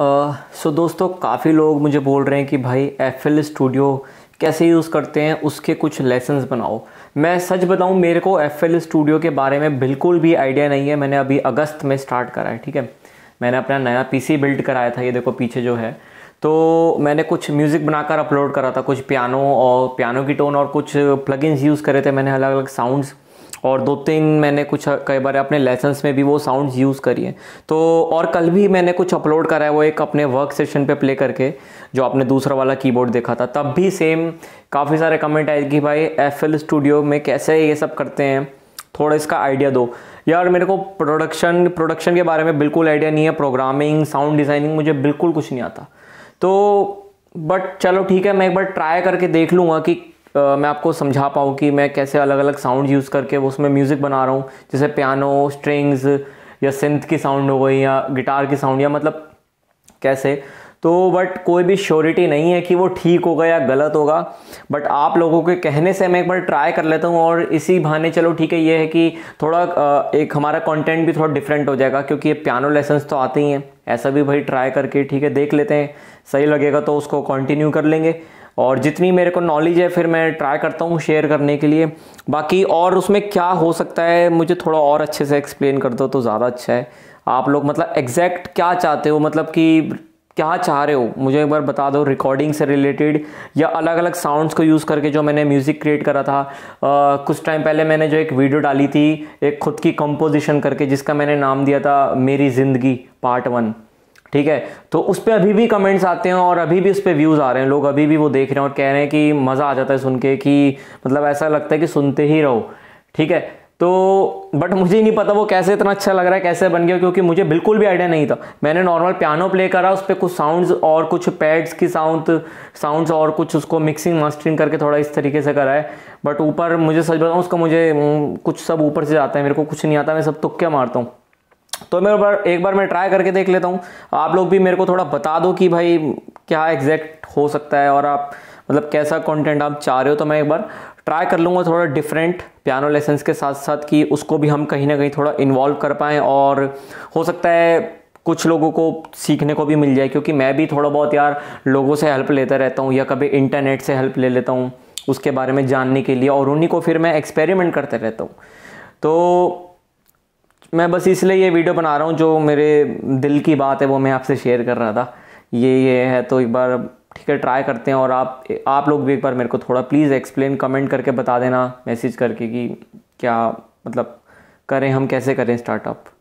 सो दोस्तों काफ़ी लोग मुझे बोल रहे हैं कि भाई एफ एल स्टूडियो कैसे यूज़ करते हैं उसके कुछ लेसन्स बनाओ मैं सच बताऊं मेरे को एफ एल स्टूडियो के बारे में बिल्कुल भी आइडिया नहीं है मैंने अभी अगस्त में स्टार्ट करा है ठीक है मैंने अपना नया पीसी बिल्ड कराया था ये देखो पीछे जो है तो मैंने कुछ म्यूज़िक बनाकर अपलोड करा था कुछ पियानो और पियानो की टोन और कुछ प्लगइन्स यूज़ करे थे मैंने अलग अलग साउंड्स और दो तीन मैंने कुछ कई बार अपने लेसन्स में भी वो साउंड्स यूज़ करी तो और कल भी मैंने कुछ अपलोड करा है वो एक अपने वर्क सेशन पे प्ले करके जो आपने दूसरा वाला कीबोर्ड देखा था तब भी सेम काफ़ी सारे कमेंट आए कि भाई एफ स्टूडियो में कैसे ये सब करते हैं थोड़ा इसका आइडिया दो यार मेरे को प्रोडक्शन प्रोडक्शन के बारे में बिल्कुल आइडिया नहीं है प्रोग्रामिंग साउंड डिज़ाइनिंग मुझे बिल्कुल कुछ नहीं आता तो बट चलो ठीक है मैं एक बार ट्राई करके देख लूँगा कि मैं आपको समझा पाऊँ कि मैं कैसे अलग अलग साउंड यूज़ करके उसमें म्यूज़िक बना रहा हूँ जैसे पियानो स्ट्रिंग्स या सिंथ की साउंड हो गई या गिटार की साउंड या मतलब कैसे तो बट कोई भी श्योरिटी नहीं है कि वो ठीक होगा या गलत होगा बट आप लोगों के कहने से मैं एक बार ट्राई कर लेता हूँ और इसी बहाने चलो ठीक है ये है कि थोड़ा एक हमारा कंटेंट भी थोड़ा डिफरेंट हो जाएगा क्योंकि ये पियानो लेसन्स तो आते ही हैं ऐसा भी भाई ट्राई करके ठीक है देख लेते हैं सही लगेगा तो उसको कंटिन्यू कर लेंगे और जितनी मेरे को नॉलेज है फिर मैं ट्राई करता हूँ शेयर करने के लिए बाकी और उसमें क्या हो सकता है मुझे थोड़ा और अच्छे से एक्सप्लेन कर दो तो ज़्यादा अच्छा है आप लोग मतलब एग्जैक्ट क्या चाहते हो मतलब कि क्या चाह रहे हो मुझे एक बार बता दो रिकॉर्डिंग से रिलेटेड या अलग अलग साउंड्स को यूज़ करके जो मैंने म्यूज़िक क्रिएट करा था आ, कुछ टाइम पहले मैंने जो एक वीडियो डाली थी एक खुद की कंपोजिशन करके जिसका मैंने नाम दिया था मेरी ज़िंदगी पार्ट वन ठीक है तो उस पर अभी भी कमेंट्स आते हैं और अभी भी उस पर व्यूज़ आ रहे हैं लोग अभी भी वो देख रहे हैं और कह रहे हैं कि मज़ा आ जाता है सुन के कि मतलब ऐसा लगता है कि सुनते ही रहो ठीक है तो बट मुझे ही नहीं पता वो कैसे इतना अच्छा लग रहा है कैसे बन गया क्योंकि मुझे बिल्कुल भी आइडिया नहीं था मैंने नॉर्मल पियानो प्ले करा उस पर कुछ साउंड्स और कुछ पैड्स की साउंड साउंड्स और कुछ उसको मिक्सिंग मास्टरिंग करके थोड़ा इस तरीके से करा है बट ऊपर मुझे सच बताऊँ उसका मुझे कुछ सब ऊपर से जाता है मेरे को कुछ नहीं आता मैं सब तुक्के मारता हूँ तो मैं बार एक बार मैं ट्राई करके देख लेता हूँ आप लोग भी मेरे को थोड़ा बता दो कि भाई क्या एग्जैक्ट हो सकता है और आप मतलब कैसा कंटेंट आप चाह रहे हो तो मैं एक बार ट्राई कर लूँगा थोड़ा डिफरेंट पियानो लेसन्स के साथ साथ कि उसको भी हम कहीं ना कहीं थोड़ा इन्वॉल्व कर पाएँ और हो सकता है कुछ लोगों को सीखने को भी मिल जाए क्योंकि मैं भी थोड़ा बहुत यार लोगों से हेल्प लेता रहता हूँ या कभी इंटरनेट से हेल्प ले लेता हूँ उसके बारे में जानने के लिए और उन्हीं को फिर मैं एक्सपेरिमेंट करते रहता हूँ तो मैं बस इसलिए ये वीडियो बना रहा हूँ जो मेरे दिल की बात है वो मैं आपसे शेयर कर रहा था ये ये है तो एक बार ठीक है ट्राई करते हैं और आप आप लोग भी एक बार मेरे को थोड़ा प्लीज़ एक्सप्लेन कमेंट करके बता देना मैसेज करके कि क्या मतलब करें हम कैसे करें स्टार्टअप